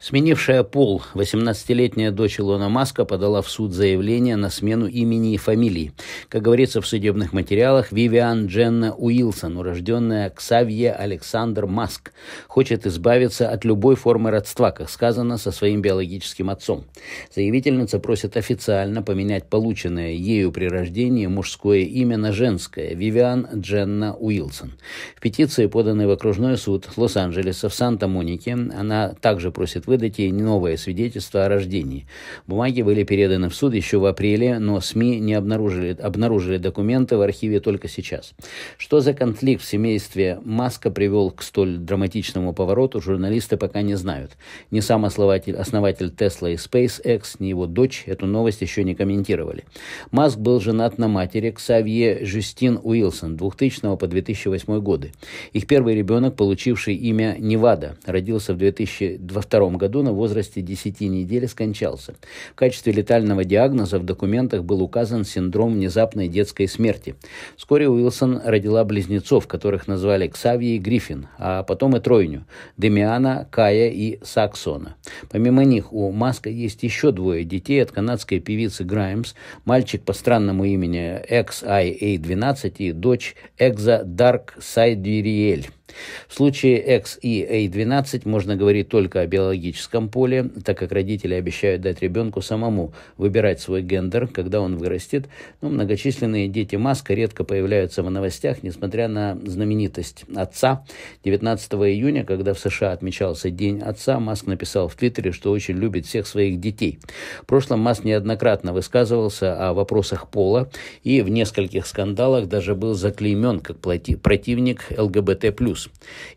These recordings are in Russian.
Сменившая пол, 18-летняя дочь Илона Маска подала в суд заявление на смену имени и фамилии. Как говорится в судебных материалах, Вивиан Дженна Уилсон, урожденная Ксавье Александр Маск, хочет избавиться от любой формы родства, как сказано, со своим биологическим отцом. Заявительница просит официально поменять полученное ею при рождении мужское имя на женское – Вивиан Дженна Уилсон. В петиции, поданной в окружной суд Лос-Анджелеса в Санта-Монике, она также просит выдать ей новое свидетельство о рождении. Бумаги были переданы в суд еще в апреле, но СМИ не обнаружили, обнаружили документы в архиве только сейчас. Что за конфликт в семействе Маска привел к столь драматичному повороту, журналисты пока не знают. Ни сам основатель, основатель Tesla и SpaceX, ни его дочь эту новость еще не комментировали. Маск был женат на матери Ксавье Жюстин Уилсон 2000 по 2008 годы. Их первый ребенок, получивший имя Невада, родился в 2002 году году на возрасте 10 недель скончался. В качестве летального диагноза в документах был указан синдром внезапной детской смерти. Вскоре Уилсон родила близнецов, которых назвали Ксавье и Гриффин, а потом и тройню – Демиана, Кая и Саксона. Помимо них у Маска есть еще двое детей от канадской певицы Граймс, мальчик по странному имени XIA12 и дочь Экза Дарк Сайдвириэль. В случае X и A12 можно говорить только о биологическом поле, так как родители обещают дать ребенку самому выбирать свой гендер, когда он вырастет, но ну, многочисленные дети Маска редко появляются в новостях, несмотря на знаменитость отца. 19 июня, когда в США отмечался День отца, Маск написал в Твиттере, что очень любит всех своих детей. В прошлом Маск неоднократно высказывался о вопросах пола и в нескольких скандалах даже был заклеймен как противник ЛГБТ+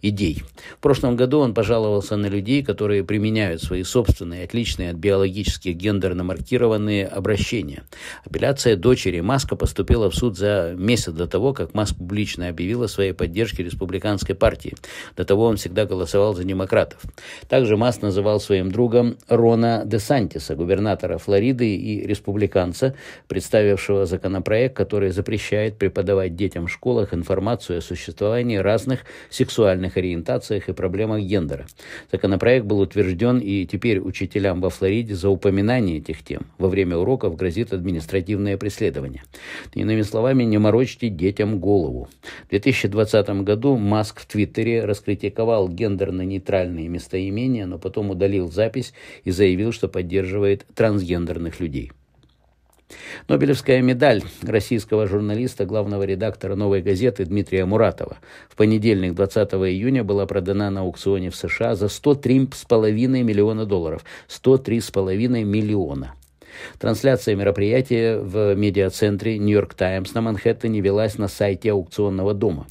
идей. В прошлом году он пожаловался на людей, которые применяют свои собственные, отличные от биологических гендерно маркированные обращения. Апелляция дочери Маска поступила в суд за месяц до того, как Маск публично объявил о своей поддержке республиканской партии. До того он всегда голосовал за демократов. Также Маск называл своим другом Рона Де Сантиса, губернатора Флориды и республиканца, представившего законопроект, который запрещает преподавать детям в школах информацию о существовании разных сексуальных ориентациях и проблемах гендера. Законопроект был утвержден, и теперь учителям во Флориде за упоминание этих тем во время уроков грозит административное преследование. Иными словами, не морочьте детям голову. В 2020 году Маск в Твиттере раскритиковал гендерно-нейтральные местоимения, но потом удалил запись и заявил, что поддерживает трансгендерных людей. Нобелевская медаль российского журналиста, главного редактора «Новой газеты» Дмитрия Муратова в понедельник, 20 июня, была продана на аукционе в США за 103,5 миллиона долларов. 103,5 миллиона. Трансляция мероприятия в медиацентре «Нью-Йорк Таймс» на Манхэттене велась на сайте аукционного дома.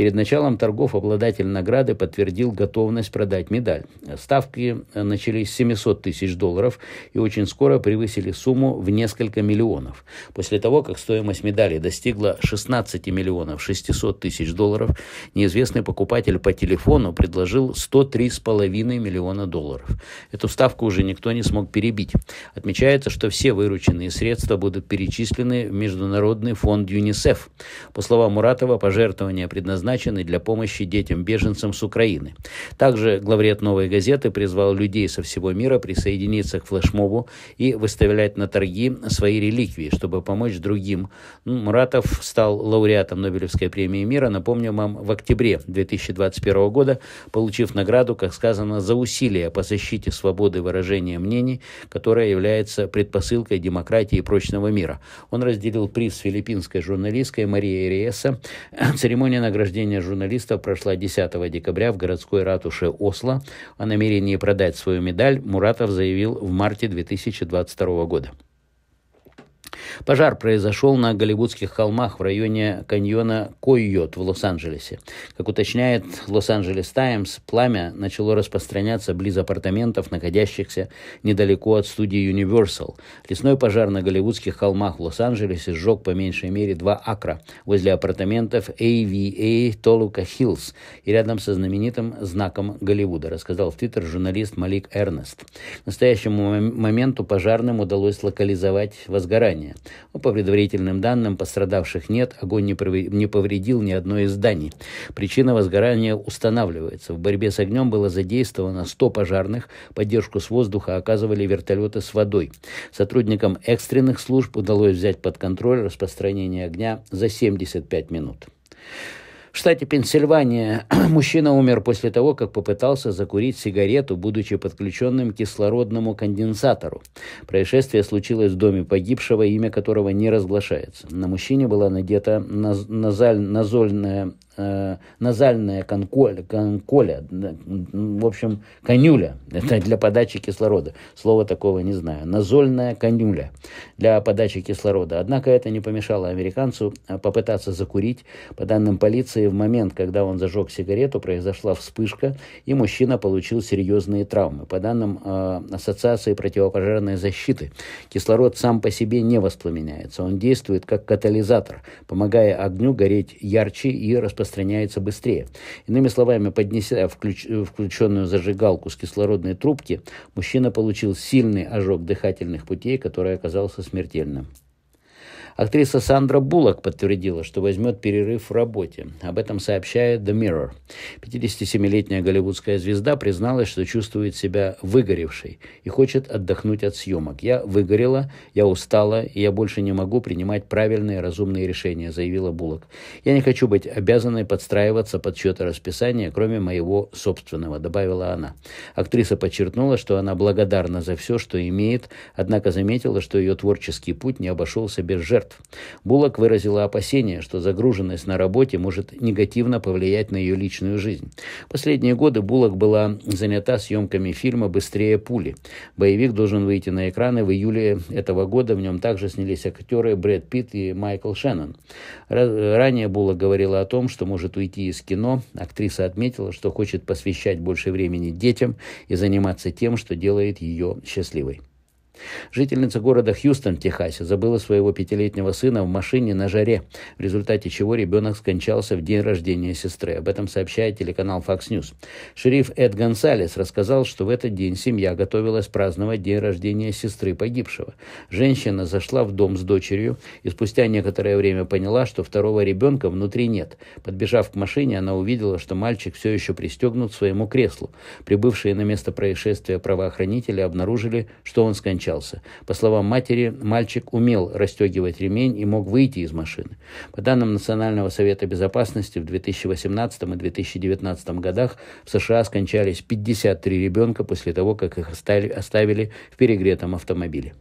Перед началом торгов обладатель награды подтвердил готовность продать медаль. Ставки э, начались с 700 тысяч долларов и очень скоро превысили сумму в несколько миллионов. После того, как стоимость медали достигла 16 миллионов 600 тысяч долларов, неизвестный покупатель по телефону предложил 103,5 миллиона долларов. Эту ставку уже никто не смог перебить. Отмечается, что все вырученные средства будут перечислены в Международный фонд ЮНИСЕФ. По словам Муратова, пожертвования предназначены предназначены для помощи детям-беженцам с Украины. Также главред «Новой газеты» призвал людей со всего мира присоединиться к флешмобу и выставлять на торги свои реликвии, чтобы помочь другим. Муратов стал лауреатом Нобелевской премии мира, напомню вам, в октябре 2021 года, получив награду, как сказано, за усилия по защите свободы выражения мнений, которая является предпосылкой демократии и прочного мира. Он разделил приз с филиппинской журналисткой Марией Риеса. Церемония награждения рождения журналиста прошла 10 декабря в городской ратуше Осло. О намерении продать свою медаль Муратов заявил в марте 2022 года. Пожар произошел на Голливудских холмах в районе каньона Койот в Лос-Анджелесе. Как уточняет Лос-Анджелес Таймс, пламя начало распространяться близ апартаментов, находящихся недалеко от студии Universal. Лесной пожар на Голливудских холмах в Лос-Анджелесе сжег по меньшей мере два акра возле апартаментов AVA Толука Хиллз и рядом со знаменитым знаком Голливуда, рассказал в Твиттер журналист Малик Эрнест. К настоящему моменту пожарным удалось локализовать возгорание здания. по предварительным данным, пострадавших нет, огонь не повредил ни одно из зданий. Причина возгорания устанавливается. В борьбе с огнем было задействовано 100 пожарных, поддержку с воздуха оказывали вертолеты с водой. Сотрудникам экстренных служб удалось взять под контроль распространение огня за 75 минут. В штате Пенсильвания мужчина умер после того, как попытался закурить сигарету, будучи подключенным к кислородному конденсатору. Происшествие случилось в доме погибшего, имя которого не разглашается. На мужчине была надета наз- назаль- назольная Э, назальная конколя, конколя, в общем, конюля, это для подачи кислорода. Слово такого не знаю. Назольная конюля для подачи кислорода. Однако это не помешало американцу а, попытаться закурить. По данным полиции, в момент, когда он зажег сигарету, произошла вспышка, и мужчина получил серьезные травмы. По данным э, Ассоциации противопожарной защиты, кислород сам по себе не воспламеняется. Он действует как катализатор, помогая огню гореть ярче и распространяться распространяется быстрее. Иными словами, поднеся включ... включенную зажигалку с кислородной трубки, мужчина получил сильный ожог дыхательных путей, который оказался смертельным. Актриса Сандра Буллок подтвердила, что возьмет перерыв в работе. Об этом сообщает The Mirror. 57-летняя голливудская звезда призналась, что чувствует себя выгоревшей и хочет отдохнуть от съемок. «Я выгорела, я устала, и я больше не могу принимать правильные разумные решения», заявила Буллок. «Я не хочу быть обязанной подстраиваться под чье расписания, кроме моего собственного», добавила она. Актриса подчеркнула, что она благодарна за все, что имеет, однако заметила, что ее творческий путь не обошелся без жертв жертв. Буллок выразила опасение, что загруженность на работе может негативно повлиять на ее личную жизнь. Последние годы Буллок была занята съемками фильма «Быстрее пули». Боевик должен выйти на экраны в июле этого года. В нем также снялись актеры Брэд Питт и Майкл Шеннон. Ранее Буллок говорила о том, что может уйти из кино. Актриса отметила, что хочет посвящать больше времени детям и заниматься тем, что делает ее счастливой. Жительница города Хьюстон, Техасе, забыла своего пятилетнего сына в машине на жаре, в результате чего ребенок скончался в день рождения сестры. Об этом сообщает телеканал Fox News. Шериф Эд Гонсалес рассказал, что в этот день семья готовилась праздновать день рождения сестры погибшего. Женщина зашла в дом с дочерью и спустя некоторое время поняла, что второго ребенка внутри нет. Подбежав к машине, она увидела, что мальчик все еще пристегнут к своему креслу. Прибывшие на место происшествия правоохранители обнаружили, что он скончался защищался. По словам матери, мальчик умел расстегивать ремень и мог выйти из машины. По данным Национального совета безопасности, в 2018 и 2019 годах в США скончались 53 ребенка после того, как их оставили в перегретом автомобиле.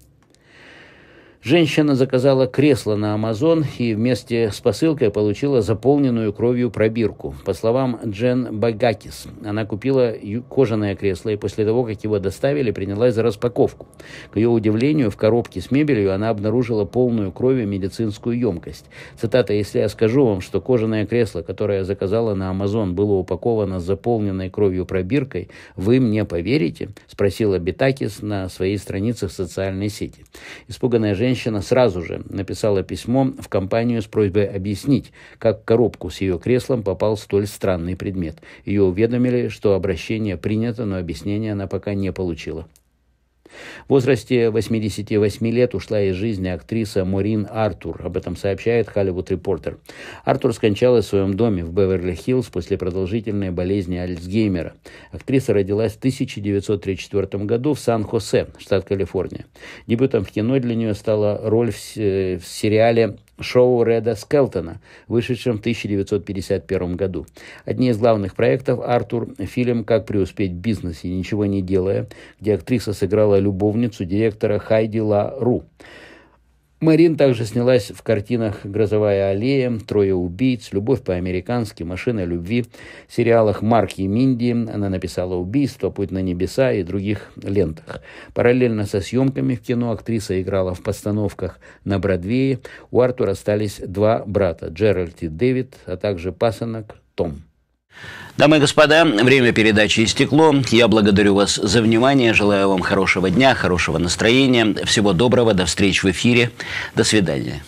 Женщина заказала кресло на Амазон и вместе с посылкой получила заполненную кровью пробирку. По словам Джен Багакис, она купила кожаное кресло и после того, как его доставили, принялась за распаковку. К ее удивлению, в коробке с мебелью она обнаружила полную кровью медицинскую емкость. Цитата «Если я скажу вам, что кожаное кресло, которое я заказала на Амазон, было упаковано с заполненной кровью пробиркой, вы мне поверите?» – спросила Битакис на своей странице в социальной сети. Испуганная женщина Женщина сразу же написала письмо в компанию с просьбой объяснить, как в коробку с ее креслом попал столь странный предмет. Ее уведомили, что обращение принято, но объяснения она пока не получила. В возрасте 88 лет ушла из жизни актриса Морин Артур. Об этом сообщает Холливуд Репортер. Артур скончалась в своем доме в Беверли-Хиллз после продолжительной болезни Альцгеймера. Актриса родилась в 1934 году в Сан-Хосе, штат Калифорния. Дебютом в кино для нее стала роль в, в сериале шоу Реда Скелтона, вышедшем в 1951 году. Одни из главных проектов – Артур, фильм «Как преуспеть в бизнесе, ничего не делая», где актриса сыграла любовницу директора Хайди Ла Ру. Марин также снялась в картинах «Грозовая аллея», «Трое убийц», «Любовь по-американски», «Машина любви», в сериалах «Марк и Минди». Она написала «Убийство», «Путь на небеса» и других лентах. Параллельно со съемками в кино актриса играла в постановках на Бродвее. У Артура остались два брата – Джеральд и Дэвид, а также пасынок Том. Дамы и господа, время передачи истекло. Я благодарю вас за внимание, желаю вам хорошего дня, хорошего настроения, всего доброго, до встреч в эфире, до свидания.